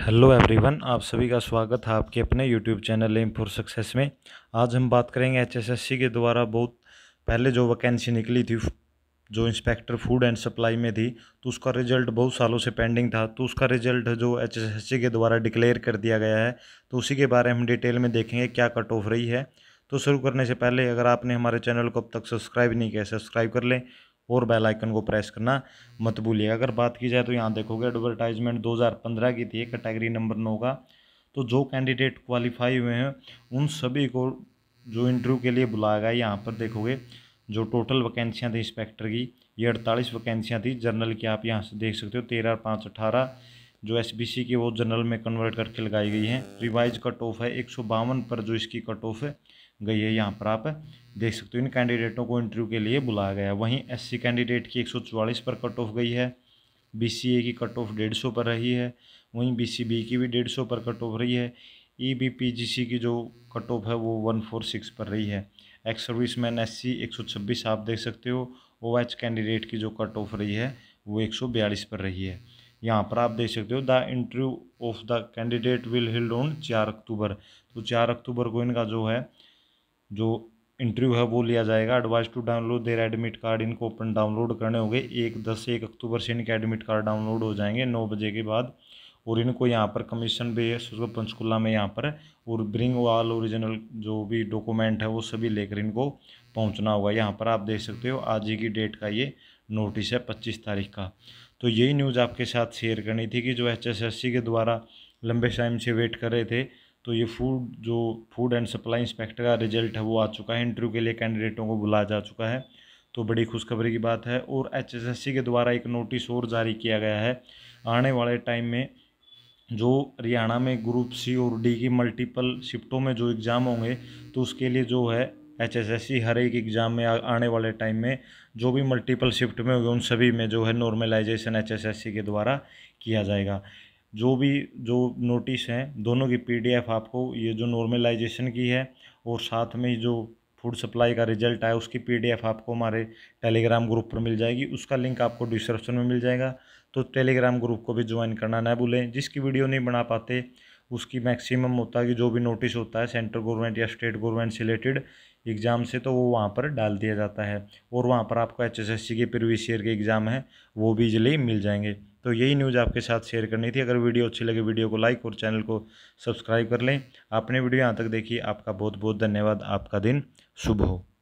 hello everyone आप सभी का स्वागत है आपके अपने YouTube channel M four success में आज हम बात करेंगे एचएसएससी के द्वारा बहुत पहले जो वैकेंसी निकली थी जो इंस्पेक्टर फूड एंड सप्लाई में थी तो उसका रिजल्ट बहुत सालों से पेंडिंग था तो उसका रिजल्ट जो एचएसएससी के द्वारा डिक्लेयर कर दिया गया है तो उसी के बारे में हम डिटेल में देखेंगे क्या कट ऑफ रही है तो शुरू करने से पहले अगर आपने हमारे चैनल को अब तक सब्सक्राइब नहीं किया सब्सक्राइब कर लें और बेल आइकन को प्रेस करना मत भूलिएगा अगर बात की जाए तो यहाँ देखोगे एडवर्टाइजमेंट 2015 की थी कैटेगरी नंबर नौ का तो जो कैंडिडेट क्वालिफाई हुए हैं उन सभी को जो इंटरव्यू के लिए बुलाया गया यहाँ पर देखोगे जो टोटल वैकेंसियाँ थी इंस्पेक्टर की ये अड़तालीस वैकेंसियाँ थी जर्नल की आप यहाँ से देख सकते हो तेरह पाँच अठारह जो एस की वो जनरल में कन्वर्ट करके लगाई गई है रिवाइज कट ऑफ है एक पर जो इसकी कट ऑफ गई है यहाँ पर आप देख सकते हो इन कैंडिडेटों को इंटरव्यू के लिए बुलाया गया है वहीं सी कैंडिडेट की एक पर कट ऑफ गई है ए की कट ऑफ डेढ़ सौ पर रही है वहीं बी की भी डेढ़ सौ पर कट ऑफ रही है ई बी पी जी सी की जो कट ऑफ है वो वन फोर सिक्स पर रही है ex service man S C एक सौ छब्बीस आप देख सकते हो ओ एच कैंडिडेट की जो कट ऑफ रही है वो एक सौ बयालीस पर रही है यहाँ पर आप देख सकते हो the interview of the candidate will hilld on चार अक्टूबर तो चार अक्टूबर को इनका जो है जो इंटरव्यू है वो लिया जाएगा advice to download their admit card इनको ओपन डाउनलोड करने होंगे एक दस से एक अक्टूबर से इनके एडमिट कार्ड डाउनलोड हो जाएंगे नौ बजे के बाद और इनको यहाँ पर कमीशन भी है पंचकुला में यहाँ पर और ब्रिंग वाल ओरिजिनल जो भी डॉक्यूमेंट है वो सभी लेकर इनको पहुँचना होगा यहाँ पर आप देख सकते हो आज ही की डेट का ये नोटिस है पच्चीस तारीख का तो यही न्यूज़ आपके साथ शेयर करनी थी कि जो एच के द्वारा लंबे टाइम से वेट कर रहे थे तो ये फूड जो फूड एंड सप्लाई इंस्पेक्टर का रिजल्ट है वो आ चुका है इंटरव्यू के लिए कैंडिडेटों को बुलाया जा चुका है तो बड़ी खुशखबरी की बात है और एच के द्वारा एक नोटिस और जारी किया गया है आने वाले टाइम में जो हरियाणा में ग्रुप सी और डी की मल्टीपल शिफ्टों में जो एग्ज़ाम होंगे तो उसके लिए जो है एच एस एस सी हर एक एग्ज़ाम में आने वाले टाइम में जो भी मल्टीपल शिफ्ट में होंगे उन सभी में जो है normalisation H S S C के द्वारा किया जाएगा जो भी जो नोटिस हैं दोनों की पीडीएफ आपको ये जो नॉर्मलाइजेशन की है और साथ में जो फूड सप्लाई का रिजल्ट आया उसकी पीडीएफ आपको हमारे टेलीग्राम ग्रुप पर मिल जाएगी उसका लिंक आपको डिस्क्रिप्शन में मिल जाएगा तो टेलीग्राम ग्रुप को भी ज्वाइन करना ना भूलें जिसकी वीडियो नहीं बना पाते उसकी मैक्सिमम होता है कि जो भी नोटिस होता है सेंट्रल गवर्नमेंट या स्टेट गवर्नमेंट से रिलेटेड एग्ज़ाम से तो वो वहाँ पर डाल दिया जाता है और वहाँ पर आपको एच एस एस सी के प्रीवियस ईयर के एग्ज़ाम हैं वो भी इजिली मिल जाएंगे तो यही न्यूज़ आपके साथ शेयर करनी थी अगर वीडियो अच्छी लगे वीडियो को लाइक और चैनल को सब्सक्राइब कर लें आपने वीडियो यहाँ तक देखी आपका बहुत बहुत धन्यवाद आपका दिन शुभ हो